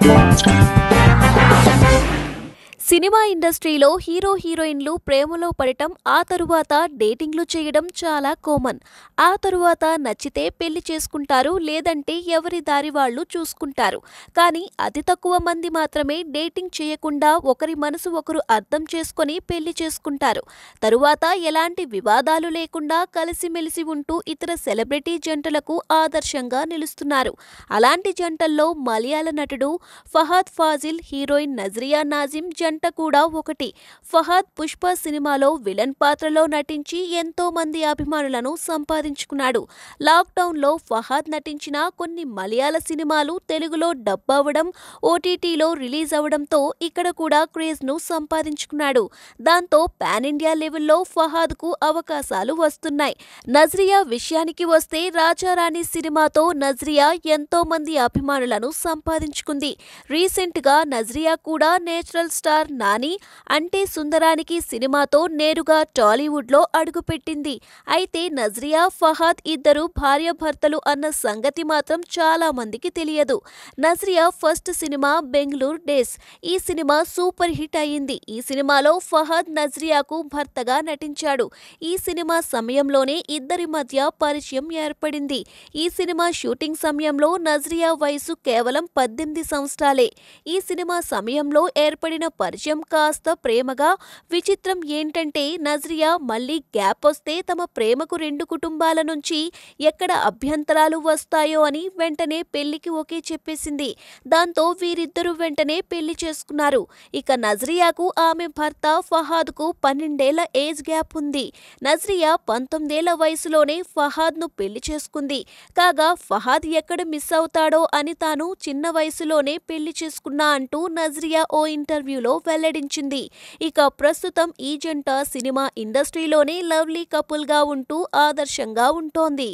Thank you. సినిమా ఇండస్ట్రీలో hero హీరోయిన్లు ప్రేమలో పడటం ఆ తరువాత డేటింగ్లు చేయడం చాలా కామన్ ఆ తరువాత నచ్చితే పెళ్లి చేసుకుంటారు లేదంటే ఎవరి దారి వాళ్ళు చూసుకుంటారు కానీ అతి తక్కువ మంది మాత్రమే డేటింగ్ చేయకుండా ఒకరి మనసు ఒకరు అర్థం చేసుకొని పెళ్లి చేసుకుంటారు తరువాత ఎలాంటి వివాదాలు లేకుండా కలిసిమెలిసి ఉంటూ ఇతర సెలబ్రిటీ జంటలకు ఆదర్శంగా నిలుస్తున్నారు అలాంటి జంటల్లో మలయాళ నటుడు ఫహాద్ ఫాజిల్ హీరోయిన్ నజ్రియా నాజిం జంట జంట కూడా ఒకటి ఫహద్ పుష్ప సినిమాలో విలన్ పాత్రలో నటించి ఎంతో మంది అభిమానులను సంపాదించుకున్నాడు లాక్డౌన్లో ఫహద్ నటించిన కొన్ని మలయాళ సినిమాలు తెలుగులో డబ్ అవ్వడం ఓటీటీలో రిలీజ్ అవ్వడంతో ఇక్కడ కూడా క్రేజ్ను సంపాదించుకున్నాడు దాంతో పాన్ ఇండియా లెవెల్లో ఫహాద్కు అవకాశాలు వస్తున్నాయి నజ్రియా విషయానికి వస్తే రాజారాణి సినిమాతో నజ్రియా ఎంతో మంది అభిమానులను సంపాదించుకుంది రీసెంట్గా నజ్రియా కూడా నేచురల్ స్టార్ స్టార్ నాని అంటే సుందరానికి సినిమాతో నేరుగా టాలీవుడ్లో అడుగుపెట్టింది అయితే నజ్రియా ఫహాద్ ఇద్దరు భార్యాభర్తలు అన్న సంగతి మాత్రం చాలా మందికి తెలియదు నజ్రియా ఫస్ట్ సినిమా బెంగళూరు డేస్ ఈ సినిమా సూపర్ హిట్ అయింది ఈ సినిమాలో ఫహాద్ నజ్రియాకు భర్తగా నటించాడు ఈ సినిమా సమయంలోనే ఇద్దరి మధ్య పరిచయం ఏర్పడింది ఈ సినిమా షూటింగ్ సమయంలో నజ్రియా వయసు కేవలం పద్దెనిమిది సంవత్సరాలే ఈ సినిమా సమయంలో ఏర్పడిన పరిచయం పరిచయం కాస్త ప్రేమగా విచిత్రం ఏంటంటే నజ్రియా మళ్ళీ గ్యాప్ వస్తే తమ ప్రేమకు రెండు కుటుంబాల నుంచి ఎక్కడ అభ్యంతరాలు వస్తాయో అని వెంటనే పెళ్లికి ఓకే చెప్పేసింది దాంతో వీరిద్దరూ వెంటనే పెళ్లి చేసుకున్నారు ఇక నజ్రియాకు ఆమె భర్త ఫహాద్కు పన్నెండేళ్ల ఏజ్ గ్యాప్ ఉంది నజ్రియా పంతొమ్మిదేళ్ల వయసులోనే ఫహాద్ను పెళ్లి చేసుకుంది కాగా ఫహాద్ ఎక్కడ మిస్ అవుతాడో అని తాను చిన్న వయసులోనే పెళ్లి చేసుకున్నా అంటూ నజ్రియా ఓ ఇంటర్వ్యూలో వెల్లడించింది ఇక ప్రస్తుతం ఈ జంట సినిమా ఇండస్ట్రీలోనే లవ్లీ కపుల్గా ఉంటూ ఆదర్శంగా ఉంటోంది